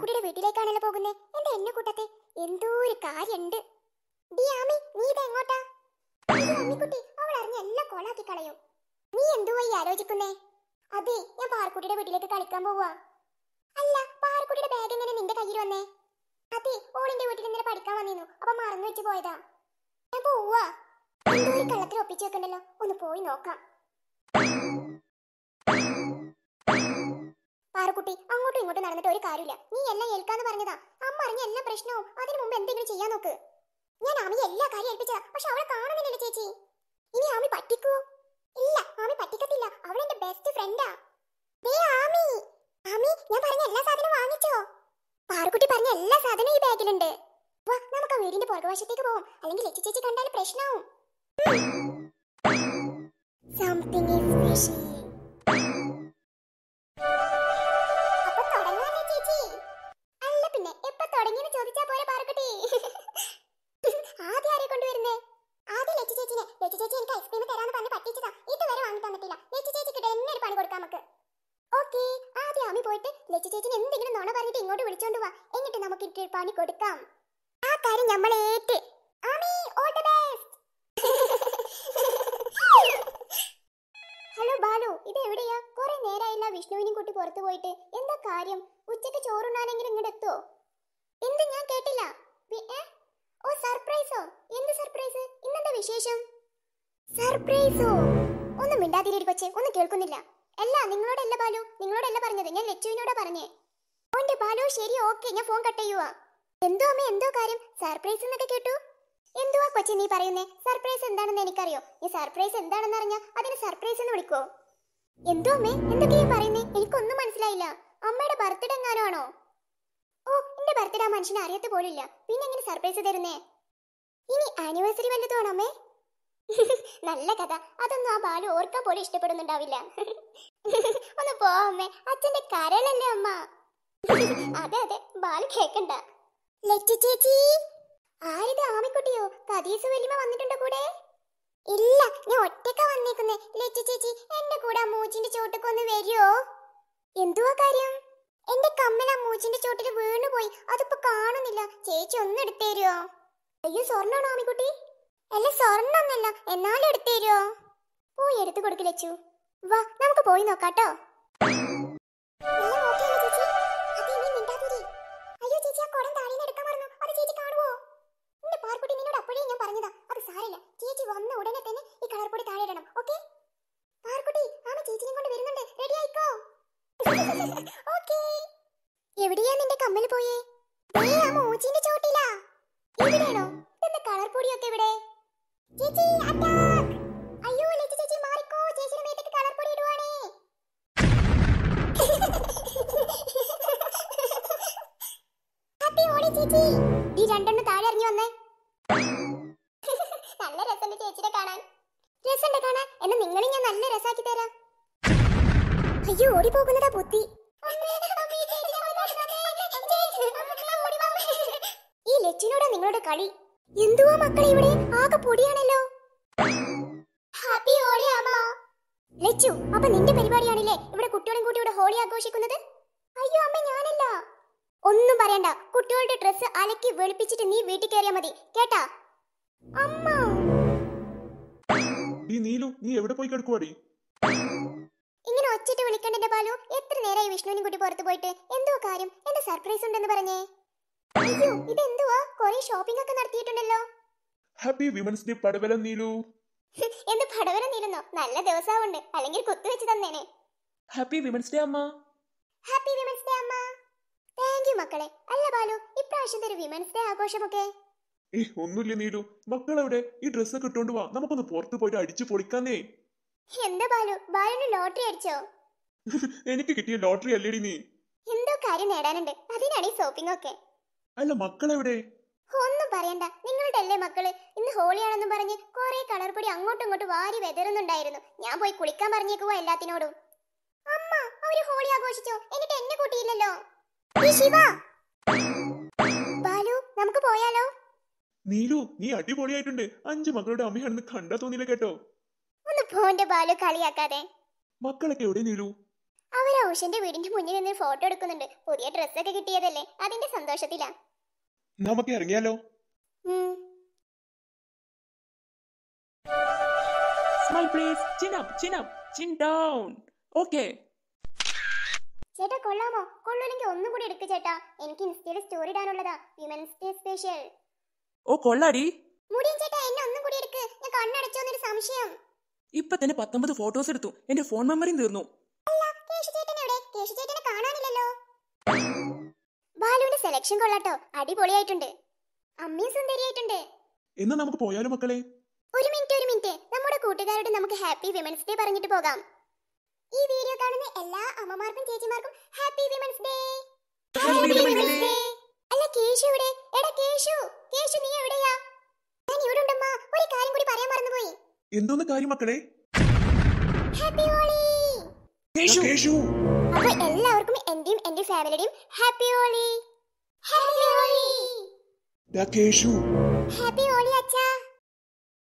ആൽക്കുട്ടിയുടെ വീട്ടിലേക്കാണല്ലോ പോകുന്നേ എന്താ എന്നെ കൂട്ടത്തെ എന്തോ ഒരു കാര്യണ്ട് ഡി നീ ഇത് എങ്ങോട്ടാ അമ്മിക്കുട്ടി അവൾ അറിഞ്ഞ എല്ലാം കോളാക്കി കളയും നീ എന്തുവായി ആലോചിക്കുന്നേ അതെ ഞാൻ പാർക്കുട്ടിയുടെ വീട്ടിലേക്ക് കളിക്കാൻ പോവാ അല്ല പാർക്കുട്ടിയുടെ ബാഗ് എങ്ങനെ നിന്റെ കയ്യിൽ വന്നേ അതെ ഓളിന്റെ വീട്ടിൽ ഇന്നലെ പഠിക്കാൻ വന്നിരുന്നു അപ്പൊ മറന്നു വെച്ച് പോയതാ ഞാൻ പോവാ എന്തോ ഒരു കള്ളത്തിൽ ഒപ്പിച്ചു വെക്കണ്ടല്ലോ ഒന്ന് പോയി നോക്കാം ആറുകുട്ടി അങ്ങോട്ടും ഇങ്ങോട്ടും നടന്നിട്ട് ഒരു കാര്യമില്ല നീ എല്ലാം ഏൽക്കാന്ന് പറഞ്ഞതാ അമ്മ അറിഞ്ഞ എല്ലാ പ്രശ്നവും അതിനു മുമ്പ് എന്തെങ്കിലും ചെയ്യാൻ നോക്ക് ഞാൻ ആമി എല്ലാ കാര്യം ഏൽപ്പിച്ചതാ പക്ഷെ അവളെ കാണുന്നില്ല ചേച്ചി ഇനി ആമി പറ്റിക്കോ ഇല്ല ആമി പറ്റിക്കത്തില്ല അവൾ എന്റെ ബെസ്റ്റ് ഫ്രണ്ടാ ദേ ആമി ആമി ഞാൻ പറഞ്ഞ എല്ലാ സാധനവും വാങ്ങിച്ചോ ആറുകുട്ടി പറഞ്ഞ എല്ലാ സാധനവും ഈ ബാഗിലുണ്ട് വാ നമുക്ക് ആ വീടിന്റെ പുറകുവശത്തേക്ക് പോവാം അല്ലെങ്കിൽ ലച്ചു ചേച്ചി കണ്ടാൽ പ്രശ്നമാവും Something is fishy. തുടങ്ങിയെന്ന് ചോദിച്ചാ പോലെ പാർക്കട്ടി ആദ്യം ആരെ കൊണ്ടുവരുന്നേ ആദ്യം ലച്ചു ചേച്ചിനെ ലച്ചു ചേച്ചി എനിക്ക് ഐസ്ക്രീം തരാന്ന് പറഞ്ഞ് പറ്റിച്ചതാ ഇതുവരെ വാങ്ങി തന്നിട്ടില്ല ലച്ചു ചേച്ചിക്ക് തന്നെ ഒരു പണി കൊടുക്കാം നമുക്ക് ഓക്കെ ആദ്യം അമ്മി പോയിട്ട് ലച്ചു ചേച്ചിന് എന്തെങ്കിലും നുണ പറഞ്ഞിട്ട് ഇങ്ങോട്ട് വിളിച്ചോണ്ട് വാ എന്നിട്ട് നമുക്ക് ഇട്ട് പണി കൊടുക്കാം ആ കാര്യം നമ്മൾ ഏറ്റ് ആമി all the best hello Balu ഇത് എവിടെയാ കുറെ നേരമായില്ല വിഷ്ണുവിനും കുട്ടി പുറത്തു പോയിട്ട് എന്താ കാര്യം ഉച്ചക്ക് ചോറുണ്ണാനെങ്കിലും ഇങ്ങോട്ട് എത്തുമോ എന്ത് ഞാൻ കേട്ടില്ല ഓ സർപ്രൈസോ എന്ത് സർപ്രൈസ് ഇന്നെന്താ വിശേഷം സർപ്രൈസോ ഒന്നും മിണ്ടാതിരി കൊച്ചെ ഒന്നും കേൾക്കുന്നില്ല അല്ല നിങ്ങളോടല്ല ബാലു നിങ്ങളോടല്ല പറഞ്ഞത് ഞാൻ ലച്ചുവിനോടാ പറഞ്ഞേ ഓന്റെ ബാലു ശരി ഓക്കെ ഞാൻ ഫോൺ കട്ട് ചെയ്യുവാ എന്തോ അമ്മ എന്തോ കാര്യം സർപ്രൈസ് എന്നൊക്കെ കേട്ടു എന്തുവാ കൊച്ചി നീ പറയുന്നേ സർപ്രൈസ് എന്താണെന്ന് എനിക്കറിയോ ഈ സർപ്രൈസ് എന്താണെന്ന് അറിഞ്ഞാ അതിനെ സർപ്രൈസ് എന്ന് വിളിക്കോ എന്തോ അമ്മേ എന്തൊക്കെയാ പറയുന്നേ എനിക്കൊന്നും മനസ്സിലായില്ല അമ്മയുടെ ബർത്ത്ഡേ എങ്ങാനോ ആണോ ബർത്ത്ഡേ ആ മനുഷ്യനെ അറിയത്ത് പോലില്ല പിന്നെ എങ്ങനെ സർപ്രൈസ് തരുന്നേ ഇനി ആനിവേഴ്സറി വല്ലതുമാണോ അമ്മേ നല്ല കഥ അതൊന്നും ആ ബാലു ഓർക്കാൻ പോലും ഇഷ്ടപ്പെടുന്നുണ്ടാവില്ല ഒന്ന് പോ അച്ഛന്റെ കരളല്ലേ അമ്മ അതെ അതെ ബാലു കേക്കണ്ട ലെറ്റി ചേച്ചി ആരിത് ആമിക്കുട്ടിയോ കദീസ് വലിയ വന്നിട്ടുണ്ടോ കൂടെ ഇല്ല ഞാൻ ഒറ്റക്ക വന്നേക്കുന്നേ ലെറ്റി ചേച്ചി എന്റെ കൂടെ ആ മൂച്ചിന്റെ ചോട്ടക്കൊന്ന് വരുമോ എന്തുവാ കാര്യം എന്റെ കമ്മല മൂച്ചിന്റെ ചോട്ടിൽ വീണുപോയി അതിപ്പോ കാണുന്നില്ല ചേച്ചി ഒന്ന് എടുത്തേരോ അയ്യോ സ്വർണ്ണാണോ ആമിക്കുട്ടി അല്ല സ്വർണ്ണൊന്നല്ല എന്നാലും എടുത്തേരോ പോയി എടുത്തു കൊടുക്ക് വാ നമുക്ക് പോയി നോക്കാട്ടോ ചേച്ചി വന്ന ഉടനെ തന്നെ ഈ കളർ പൊടി താഴെ ഇടണം ഓക്കെ പാർക്കുട്ടി ആമ ചേച്ചിനെ കൊണ്ട് വരുന്നുണ്ട് റെഡി ആയിക്കോ എവിടെയാ നിന്റെ കമ്മൽ പോയേ നീ ആ മൂച്ചിന്റെ ചോട്ടിലാ എവിടെയാണോ നിന്റെ കളർ പൊടിയൊക്കെ എവിടെ ചേച്ചി അറ്റാക്ക് അയ്യോ ലച്ച ചേച്ചി മാറിക്കോ ചേച്ചിയുടെ മേത്തേക്ക് കളർ പൊടി ഇടുവാണേ ഹാപ്പി ഓടി ചേച്ചി ഈ രണ്ടെണ്ണം താഴെ എറിഞ്ഞു വന്നേ നല്ല രസമുണ്ട് ചേച്ചിയുടെ കാണാൻ രസമുണ്ട് കാണാൻ എന്നാ നിങ്ങളും ഞാൻ നല്ല രസാക്കി തരാം അയ്യോ ഓടി പോകുന്നതാ ബുദ്ധി കൊച്ചിനോടാ നിങ്ങളുടെ കളി എന്തുവാ മക്കളെ ഇവിടെ ആകെ പൊടിയാണല്ലോ ഹാപ്പി ഹോളി അമ്മ ലച്ചു അപ്പൊ നിന്റെ പരിപാടിയാണല്ലേ ഇവിടെ കുട്ടികളും ഇവിടെ ഹോളി ആഘോഷിക്കുന്നത് അയ്യോ അമ്മ ഞാനല്ല ഒന്നും പറയണ്ട കുട്ടികളുടെ ഡ്രസ്സ് അലക്കി വെളുപ്പിച്ചിട്ട് നീ വീട്ടിൽ കയറിയാ മതി കേട്ടാ അമ്മ ഈ നീലു നീ എവിടെ പോയി കിടക്കുവാടി ഇങ്ങനെ ഒച്ചിട്ട് വിളിക്കണ്ടെ ബാലു എത്ര നേരമായി വിഷ്ണുവിനും കൂട്ടി പുറത്തു പോയിട്ട് എന്തോ കാര്യം എന്റെ സർപ്രൈസ് ഉണ്ടെന്ന് പറഞ്ഞേ ഇതെന്തുവാ കൊറേ ഷോപ്പിംഗ് ഒക്കെ നടത്തിയിട്ടുണ്ടല്ലോ ഹാപ്പി വിമൻസ് ഡേ പടവലം നീലു എന്ത് പടവലം നീലുന്നോ നല്ല ദിവസമുണ്ട് അല്ലെങ്കിൽ കുത്തുവെച്ച് തന്നേനെ ഹാപ്പി വിമൻസ് ഡേ അമ്മ ഹാപ്പി വിമൻസ് ഡേ അമ്മ താങ്ക് യു മക്കളെ അല്ല ബാലു ഇപ്രാവശ്യത്തെ ഒരു വിമൻസ് ഡേ ആഘോഷമൊക്കെ ഏ ഒന്നുമില്ല നീലു മക്കളവിടെ ഈ ഡ്രസ്സൊക്കെ ഇട്ടുകൊണ്ട് വാ നമുക്കൊന്ന് പുറത്ത് പോയിട്ട് അടിച്ചു പൊളിക്കാന്നേ എന്താ ബാലു ബാലുന് ലോട്ടറി അടിച്ചോ എനിക്ക് കിട്ടിയ ലോട്ടറി അല്ലേടി നീ എന്തോ കാര്യം നേടാനുണ്ട് അതിനാണ് ഈ ഷോപ്പിംഗ് ഒക്കെ അല്ല മക്കളെവിടെ ഒന്നും പറയണ്ട നിങ്ങളുടെ അല്ലേ മക്കള് ഇന്ന് ഹോളിയാണെന്ന് പറഞ്ഞ് കുറെ കളർ പൊടി അങ്ങോട്ടും ഇങ്ങോട്ടും വാരി വെതറുന്നുണ്ടായിരുന്നു ഞാൻ പോയി കുളിക്കാൻ പറഞ്ഞേക്കുവാ എല്ലാത്തിനോടും അമ്മ അവര് ഹോളി ആഘോഷിച്ചോ എന്നിട്ട് എന്നെ കൂട്ടിയില്ലല്ലോ ബാലു നമുക്ക് പോയാലോ നീലു നീ അടിപൊളിയായിട്ടുണ്ട് അഞ്ചു മക്കളുടെ അമ്മയാണെന്ന് കണ്ടാ തോന്നില്ല കേട്ടോ ഒന്ന് പോന്റെ ബാലു കളിയാക്കാതെ മക്കളൊക്കെ എവിടെ നീലു അവർ ഓഷന്റെ വീടിന്റെ മുന്നിൽ നിന്ന് ഫോട്ടോ എടുക്കുന്നുണ്ട് പുതിയ ഡ്രസ്സൊക്കെ കിട്ടിയതല്ലേ അതിന്റെ സന്തോഷത്തിലാ നമുക്ക് ഇറങ്ങിയാലോ smile please up chin chin down okay ചേട്ടാ കൊള്ളാമോ കൊള്ളൂലെങ്കിൽ ഒന്നും കൂടി എടുക്ക് ചേട്ടാ എനിക്ക് ഇൻസ്റ്റയിൽ സ്റ്റോറി ഇടാനുള്ളതാ വിമൻസ് ഡേ സ്പെഷ്യൽ ഓ കൊള്ളാടി മുടിയൻ ചേട്ടാ എന്നെ ഒന്നും കൂടി എടുക്ക് ഞാൻ കണ്ണടച്ചോ എന്നൊരു സംശയം ഇപ്പൊ തന്നെ പത്തൊമ്പത് ഫോട്ടോസ് എടുത്തു എന്റെ ഫോൺ മെമ്മറിയും തീർന്നു അല്ല കേശു ചേട്ടൻ എവിടെ കേശു ചേട്ടനെ കാണാനില്ലല്ലോ ബാലുവിന്റെ സെലക്ഷൻ കൊള്ളാട്ടോ അടിപൊളിയായിട്ടുണ്ട് അമ്മയും സുന്ദരിയായിട്ടുണ്ട് എന്നാ നമുക്ക് പോയാലോ മക്കളെ ഒരു മിനിറ്റ് ഒരു മിനിറ്റ് നമ്മുടെ കൂട്ടുകാരോട് നമുക്ക് ഹാപ്പി വിമൻസ് ഡേ പറഞ്ഞിട്ട് പോകാം ഈ വീഡിയോ കാണുന്ന എല്ലാ അമ്മമാർക്കും ചേച്ചിമാർക്കും ഹാപ്പി വിമൻസ് ഡേ അല്ല കേശു ഇവിടെ എടാ കേശു കേശു നീ എവിടെയാ ഞാൻ ഇവിടെ ഉണ്ടമ്മ ഒരു കാര്യം കൂടി പറയാൻ മറന്നുപോയി എന്തോന്ന് കാര്യം മക്കളെ ഹാപ്പി ഹോളി അപ്പൊ എല്ലാവർക്കും എന്റെയും എന്റെ ഫാമിലിയുടെയും happy Holi happy Holi happy Holi അച്ഛാ